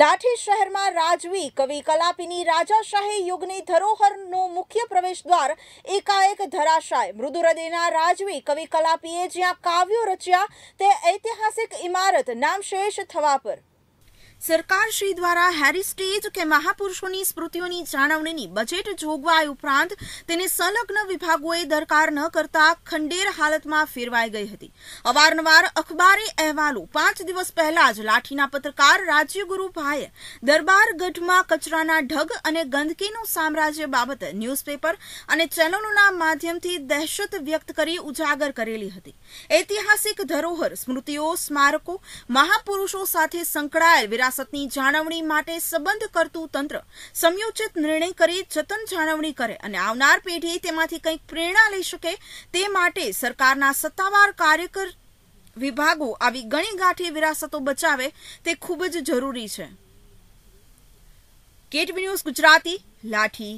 લાઠી શહેરમાં રાજવી કવિ કલાપીની રાજાશાહી યુગની ધરોહરનું મુખ્ય પ્રવેશ દ્વાર એકાએક ધરાશાય મૃદુહૃદયના રાજવી કવિ કલાપીએ જ્યાં કાવ્યો રચ્યા તે ઐતિહાસિક ઇમારત નામશેષ થવા પર સરકાર શ્રી દ્વારા હેરિસ્ટેજ કે મહાપુરુષોની સ્મૃતિઓની જાળવણીની બજેટ જોગવાઈ ઉપરાંત તેને સંલગ્ન વિભાગોએ દરકાર ન કરતા ખંડેર હાલતમાં ફેરવાઈ ગઈ હતી અવારનવાર અખબારી અહેવાલો પાંચ દિવસ પહેલા જ લાઠીના પત્રકાર રાજ્યગુરુ ભાઈએ દરબારગઢમાં કચરાના ઢગ અને ગંદકીનું સામ્રાજ્ય બાબત ન્યૂઝપેપર અને ચેનલોના માધ્યમથી દહેશત વ્યક્ત કરી ઉજાગર કરેલી હતી ઐતિહાસિક ધરોહર સ્મૃતિઓ સ્મારકો મહાપુરુષો સાથે સંકળાયેલ વિરાસત વિરાસતની જાળવણી માટે સંબંધ કરતું તંત્ર સમયોચિત નિર્ણય કરી જતન જાળવણી કરે અને આવનાર પેઢી તેમાંથી કંઈક પ્રેરણા લઈ શકે તે માટે સરકારના સત્તાવાર કાર્યકર વિભાગો આવી ગણી ગાંઠી વિરાસતો બચાવે તે ખૂબ જ જરૂરી છે કેટવી ન્યૂઝ ગુજરાતી લાઠી